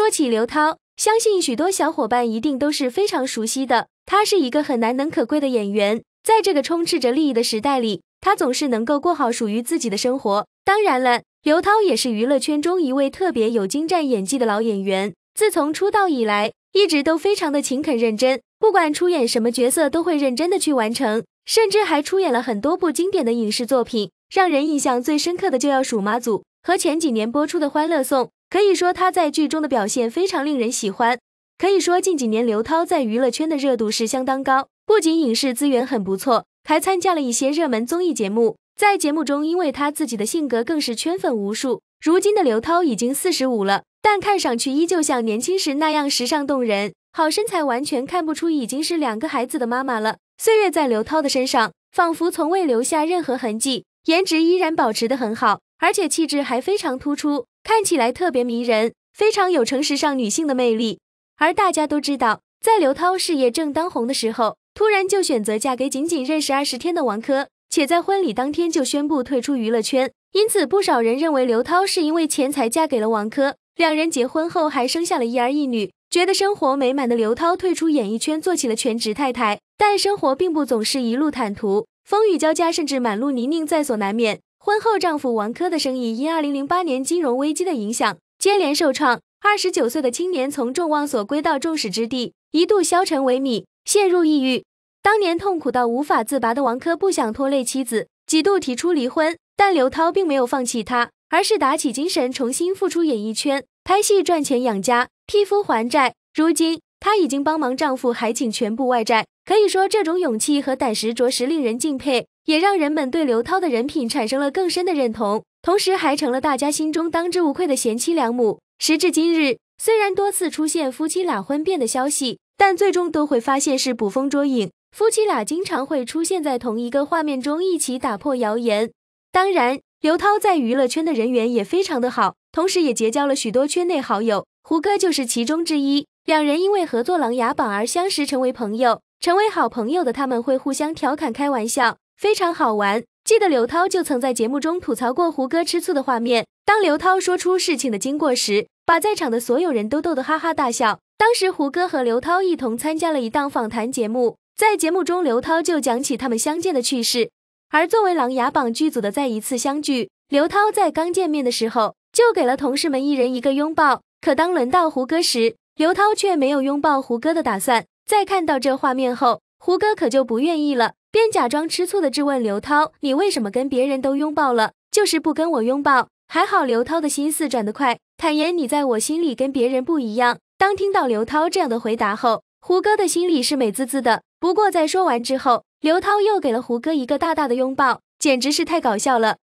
说起刘涛，相信许多小伙伴一定都是非常熟悉的。他是一个很难能可贵的演员，在这个充斥着利益的时代里，他总是能够过好属于自己的生活。当然了，刘涛也是娱乐圈中一位特别有精湛演技的老演员。自从出道以来，一直都非常的勤恳认真，不管出演什么角色，都会认真的去完成，甚至还出演了很多部经典的影视作品。让人印象最深刻的就要数《妈祖》和前几年播出的《欢乐颂》。可以说他在剧中的表现非常令人喜欢。可以说近几年刘涛在娱乐圈的热度是相当高，不仅影视资源很不错，还参加了一些热门综艺节目。在节目中，因为他自己的性格更是圈粉无数。如今的刘涛已经四十五了，但看上去依旧像年轻时那样时尚动人，好身材完全看不出已经是两个孩子的妈妈了。岁月在刘涛的身上仿佛从未留下任何痕迹，颜值依然保持的很好，而且气质还非常突出。看起来特别迷人，非常有成时尚女性的魅力。而大家都知道，在刘涛事业正当红的时候，突然就选择嫁给仅仅认识二十天的王珂，且在婚礼当天就宣布退出娱乐圈。因此，不少人认为刘涛是因为钱才嫁给了王珂。两人结婚后还生下了一儿一女，觉得生活美满的刘涛退出演艺圈，做起了全职太太。但生活并不总是一路坦途，风雨交加，甚至满路泥泞在所难免。婚后，丈夫王珂的生意因二零零八年金融危机的影响接连受创。二十九岁的青年从众望所归到众矢之的，一度消沉萎靡，陷入抑郁。当年痛苦到无法自拔的王珂，不想拖累妻子，几度提出离婚，但刘涛并没有放弃他，而是打起精神重新复出演艺圈，拍戏赚钱养家，替夫还债。如今，她已经帮忙丈夫还清全部外债，可以说这种勇气和胆识着实令人敬佩。也让人们对刘涛的人品产生了更深的认同，同时还成了大家心中当之无愧的贤妻良母。时至今日，虽然多次出现夫妻俩婚变的消息，但最终都会发现是捕风捉影。夫妻俩经常会出现在同一个画面中，一起打破谣言。当然，刘涛在娱乐圈的人缘也非常的好，同时也结交了许多圈内好友，胡歌就是其中之一。两人因为合作《琅琊榜》而相识，成为朋友，成为好朋友的他们会互相调侃开玩笑。非常好玩。记得刘涛就曾在节目中吐槽过胡歌吃醋的画面。当刘涛说出事情的经过时，把在场的所有人都逗得哈哈大笑。当时胡歌和刘涛一同参加了一档访谈节目，在节目中刘涛就讲起他们相见的趣事。而作为琅琊榜剧组的再一次相聚，刘涛在刚见面的时候就给了同事们一人一个拥抱。可当轮到胡歌时，刘涛却没有拥抱胡歌的打算。在看到这画面后，胡歌可就不愿意了。便假装吃醋的质问刘涛：“你为什么跟别人都拥抱了，就是不跟我拥抱？”还好刘涛的心思转得快，坦言：“你在我心里跟别人不一样。”当听到刘涛这样的回答后，胡歌的心里是美滋滋的。不过在说完之后，刘涛又给了胡歌一个大大的拥抱，简直是太搞笑了。